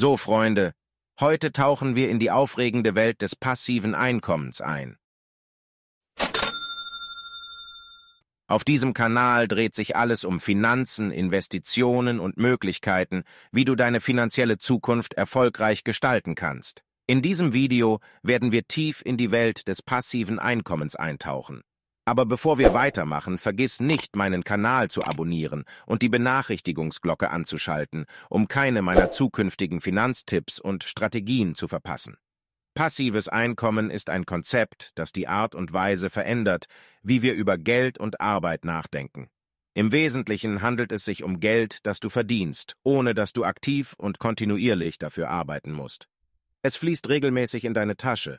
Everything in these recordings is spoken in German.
So, Freunde, heute tauchen wir in die aufregende Welt des passiven Einkommens ein. Auf diesem Kanal dreht sich alles um Finanzen, Investitionen und Möglichkeiten, wie du deine finanzielle Zukunft erfolgreich gestalten kannst. In diesem Video werden wir tief in die Welt des passiven Einkommens eintauchen. Aber bevor wir weitermachen, vergiss nicht, meinen Kanal zu abonnieren und die Benachrichtigungsglocke anzuschalten, um keine meiner zukünftigen Finanztipps und Strategien zu verpassen. Passives Einkommen ist ein Konzept, das die Art und Weise verändert, wie wir über Geld und Arbeit nachdenken. Im Wesentlichen handelt es sich um Geld, das du verdienst, ohne dass du aktiv und kontinuierlich dafür arbeiten musst. Es fließt regelmäßig in deine Tasche,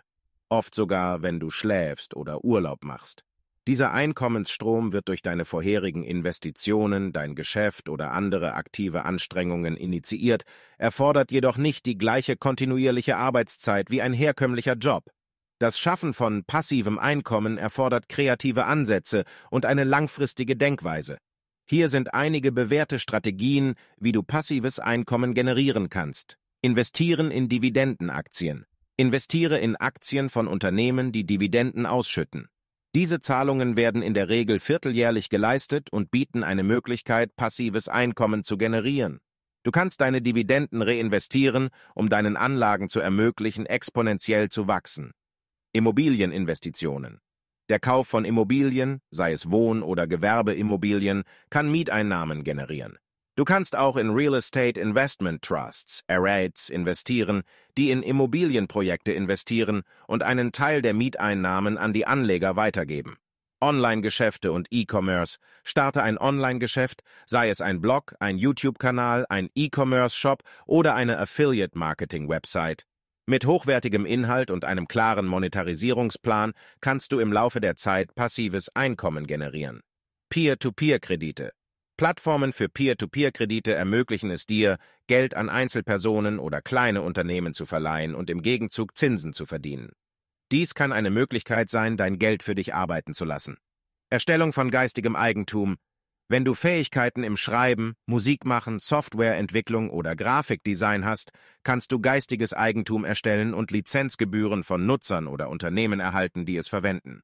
oft sogar, wenn du schläfst oder Urlaub machst. Dieser Einkommensstrom wird durch deine vorherigen Investitionen, dein Geschäft oder andere aktive Anstrengungen initiiert, erfordert jedoch nicht die gleiche kontinuierliche Arbeitszeit wie ein herkömmlicher Job. Das Schaffen von passivem Einkommen erfordert kreative Ansätze und eine langfristige Denkweise. Hier sind einige bewährte Strategien, wie du passives Einkommen generieren kannst. Investieren in Dividendenaktien. Investiere in Aktien von Unternehmen, die Dividenden ausschütten. Diese Zahlungen werden in der Regel vierteljährlich geleistet und bieten eine Möglichkeit, passives Einkommen zu generieren. Du kannst deine Dividenden reinvestieren, um deinen Anlagen zu ermöglichen, exponentiell zu wachsen. Immobilieninvestitionen. Der Kauf von Immobilien, sei es Wohn- oder Gewerbeimmobilien, kann Mieteinnahmen generieren. Du kannst auch in Real Estate Investment Trusts, REITs, investieren, die in Immobilienprojekte investieren und einen Teil der Mieteinnahmen an die Anleger weitergeben. Online-Geschäfte und E-Commerce. Starte ein Online-Geschäft, sei es ein Blog, ein YouTube-Kanal, ein E-Commerce-Shop oder eine Affiliate-Marketing-Website. Mit hochwertigem Inhalt und einem klaren Monetarisierungsplan kannst du im Laufe der Zeit passives Einkommen generieren. Peer-to-Peer-Kredite. Plattformen für Peer-to-Peer-Kredite ermöglichen es dir, Geld an Einzelpersonen oder kleine Unternehmen zu verleihen und im Gegenzug Zinsen zu verdienen. Dies kann eine Möglichkeit sein, dein Geld für dich arbeiten zu lassen. Erstellung von geistigem Eigentum. Wenn du Fähigkeiten im Schreiben, Musikmachen, Softwareentwicklung oder Grafikdesign hast, kannst du geistiges Eigentum erstellen und Lizenzgebühren von Nutzern oder Unternehmen erhalten, die es verwenden.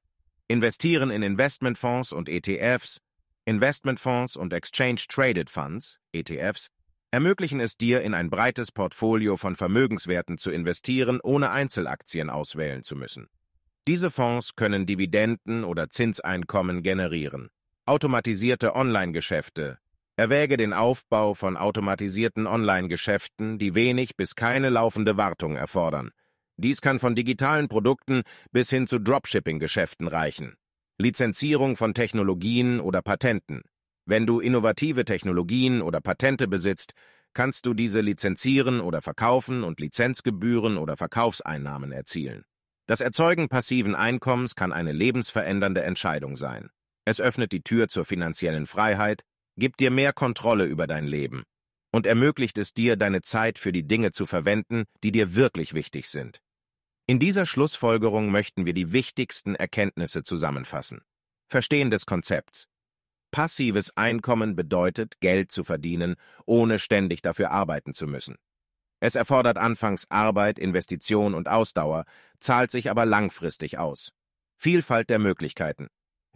Investieren in Investmentfonds und ETFs, Investmentfonds und Exchange-Traded Funds, ETFs, ermöglichen es dir, in ein breites Portfolio von Vermögenswerten zu investieren, ohne Einzelaktien auswählen zu müssen. Diese Fonds können Dividenden oder Zinseinkommen generieren. Automatisierte Online-Geschäfte. Erwäge den Aufbau von automatisierten Online-Geschäften, die wenig bis keine laufende Wartung erfordern. Dies kann von digitalen Produkten bis hin zu Dropshipping-Geschäften reichen. Lizenzierung von Technologien oder Patenten. Wenn du innovative Technologien oder Patente besitzt, kannst du diese lizenzieren oder verkaufen und Lizenzgebühren oder Verkaufseinnahmen erzielen. Das Erzeugen passiven Einkommens kann eine lebensverändernde Entscheidung sein. Es öffnet die Tür zur finanziellen Freiheit, gibt dir mehr Kontrolle über dein Leben und ermöglicht es dir, deine Zeit für die Dinge zu verwenden, die dir wirklich wichtig sind. In dieser Schlussfolgerung möchten wir die wichtigsten Erkenntnisse zusammenfassen. Verstehen des Konzepts. Passives Einkommen bedeutet, Geld zu verdienen, ohne ständig dafür arbeiten zu müssen. Es erfordert anfangs Arbeit, Investition und Ausdauer, zahlt sich aber langfristig aus. Vielfalt der Möglichkeiten.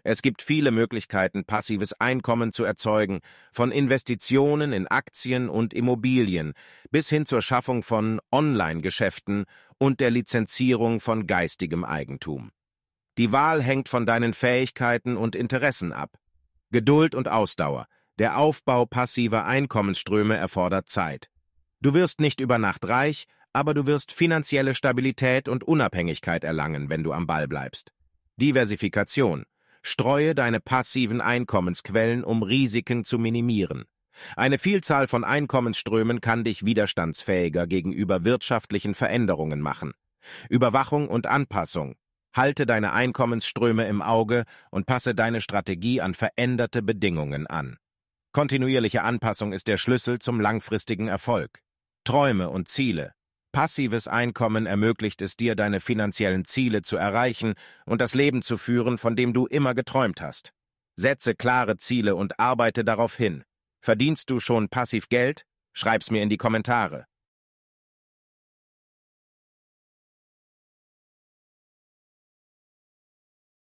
Es gibt viele Möglichkeiten, passives Einkommen zu erzeugen, von Investitionen in Aktien und Immobilien bis hin zur Schaffung von Online-Geschäften und der Lizenzierung von geistigem Eigentum. Die Wahl hängt von deinen Fähigkeiten und Interessen ab. Geduld und Ausdauer. Der Aufbau passiver Einkommensströme erfordert Zeit. Du wirst nicht über Nacht reich, aber du wirst finanzielle Stabilität und Unabhängigkeit erlangen, wenn du am Ball bleibst. Diversifikation. Streue deine passiven Einkommensquellen, um Risiken zu minimieren. Eine Vielzahl von Einkommensströmen kann dich widerstandsfähiger gegenüber wirtschaftlichen Veränderungen machen. Überwachung und Anpassung. Halte deine Einkommensströme im Auge und passe deine Strategie an veränderte Bedingungen an. Kontinuierliche Anpassung ist der Schlüssel zum langfristigen Erfolg. Träume und Ziele. Passives Einkommen ermöglicht es dir, deine finanziellen Ziele zu erreichen und das Leben zu führen, von dem du immer geträumt hast. Setze klare Ziele und arbeite darauf hin. Verdienst du schon passiv Geld? Schreib's mir in die Kommentare.